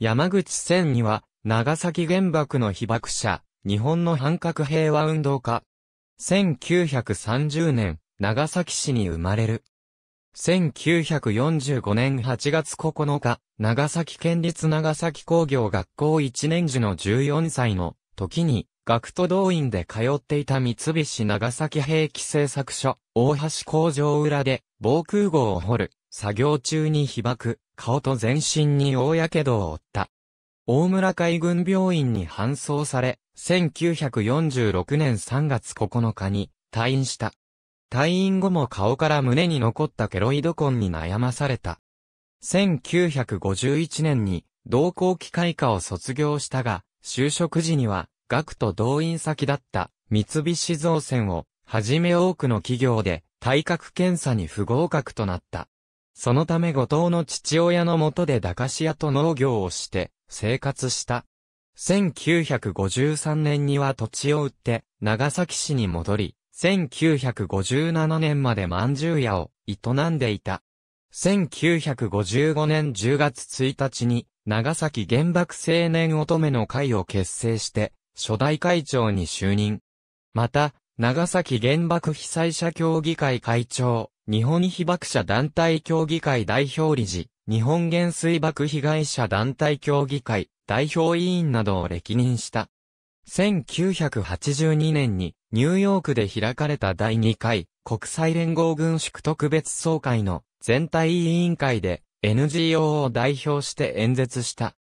山口千には、長崎原爆の被爆者、日本の反核平和運動家。1930年、長崎市に生まれる。1945年8月9日、長崎県立長崎工業学校1年時の14歳の時に、学徒動員で通っていた三菱長崎兵器製作所、大橋工場裏で防空壕を掘る作業中に被爆、顔と全身に大火傷を負った。大村海軍病院に搬送され、1946年3月9日に退院した。退院後も顔から胸に残ったケロイド痕に悩まされた。1951年に同行機械科を卒業したが、就職時には、学徒動員先だった三菱造船をはじめ多くの企業で体格検査に不合格となった。そのため後藤の父親のもとで駄菓子屋と農業をして生活した。1953年には土地を売って長崎市に戻り、1957年まで饅頭屋を営んでいた。1955年10月1日に長崎原爆青年乙女の会を結成して初代会長に就任。また、長崎原爆被災者協議会会長、日本被爆者団体協議会代表理事、日本原水爆被害者団体協議会代表委員などを歴任した。1982年にニューヨークで開かれた第2回国際連合軍縮特別総会の全体委員会で NGO を代表して演説した。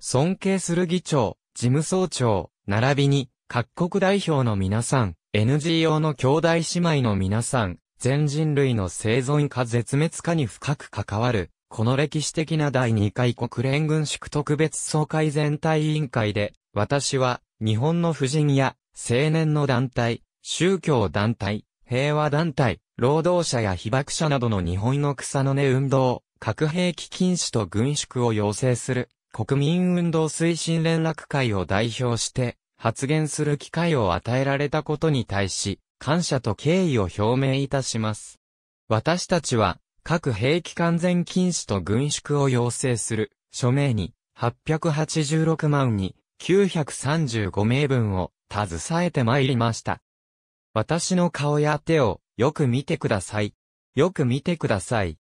尊敬する議長、事務総長、並びに各国代表の皆さん、NGO の兄弟姉妹の皆さん、全人類の生存か絶滅かに深く関わる、この歴史的な第2回国連軍縮特別総会全体委員会で、私は、日本の婦人や、青年の団体、宗教団体、平和団体、労働者や被爆者などの日本の草の根運動、核兵器禁止と軍縮を要請する、国民運動推進連絡会を代表して、発言する機会を与えられたことに対し、感謝と敬意を表明いたします。私たちは、各兵器完全禁止と軍縮を要請する、署名に、886万に、935名分を、携えて参りました。私の顔や手を、よく見てください。よく見てください。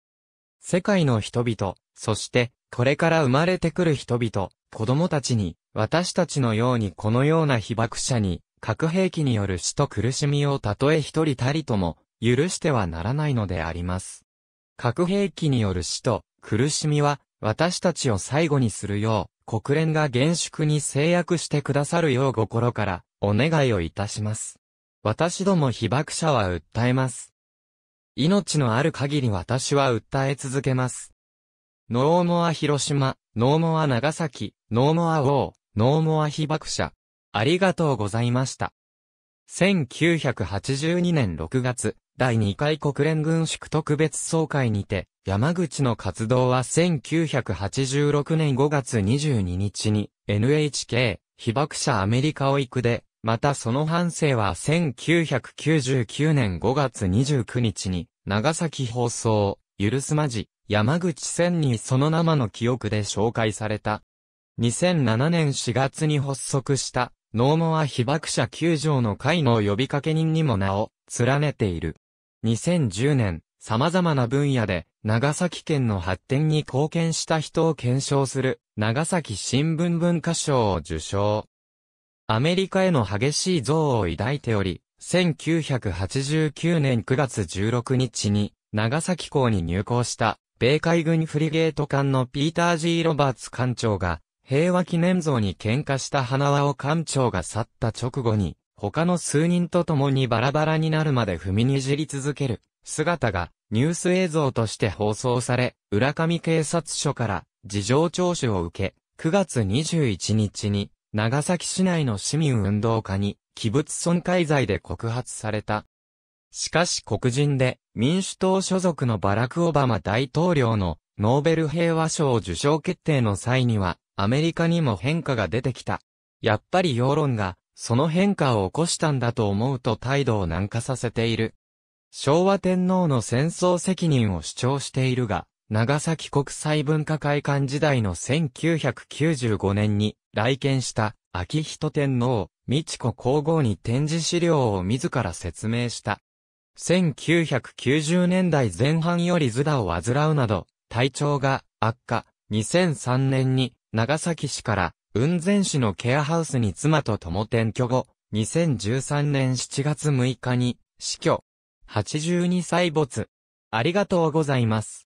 世界の人々、そして、これから生まれてくる人々、子供たちに、私たちのようにこのような被爆者に、核兵器による死と苦しみをたとえ一人たりとも、許してはならないのであります。核兵器による死と苦しみは、私たちを最後にするよう、国連が厳粛に制約してくださるよう心から、お願いをいたします。私ども被爆者は訴えます。命のある限り私は訴え続けます。ノーモア広島、ノーモア長崎、ノーモア王、ノーモア被爆者。ありがとうございました。1982年6月、第2回国連軍縮特別総会にて、山口の活動は1986年5月22日に NHK 被爆者アメリカを行くで、またその反省は1999年5月29日に長崎放送、ゆるすまじ、山口線にその生の記憶で紹介された。2007年4月に発足したノーモア被爆者救助の会の呼びかけ人にも名を連ねている。2010年、様々な分野で長崎県の発展に貢献した人を検証する長崎新聞文化賞を受賞。アメリカへの激しい憎悪を抱いており、1989年9月16日に長崎港に入港した米海軍フリゲート艦のピーター・ G・ ロバーツ艦長が平和記念像に喧嘩した花輪を館長が去った直後に、他の数人と共にバラバラになるまで踏みにじり続ける姿がニュース映像として放送され、浦上警察署から事情聴取を受け、9月21日に長崎市内の市民運動家に器物損壊罪で告発された。しかし黒人で民主党所属のバラク・オバマ大統領のノーベル平和賞受賞決定の際にはアメリカにも変化が出てきた。やっぱり世論が、その変化を起こしたんだと思うと態度を軟化させている。昭和天皇の戦争責任を主張しているが、長崎国際文化会館時代の1995年に来県した秋人天皇、美智子皇后に展示資料を自ら説明した。1990年代前半より図打を患うなど、体調が悪化、2003年に長崎市から雲仙市のケアハウスに妻と共転居後、2013年7月6日に死去。82歳没。ありがとうございます。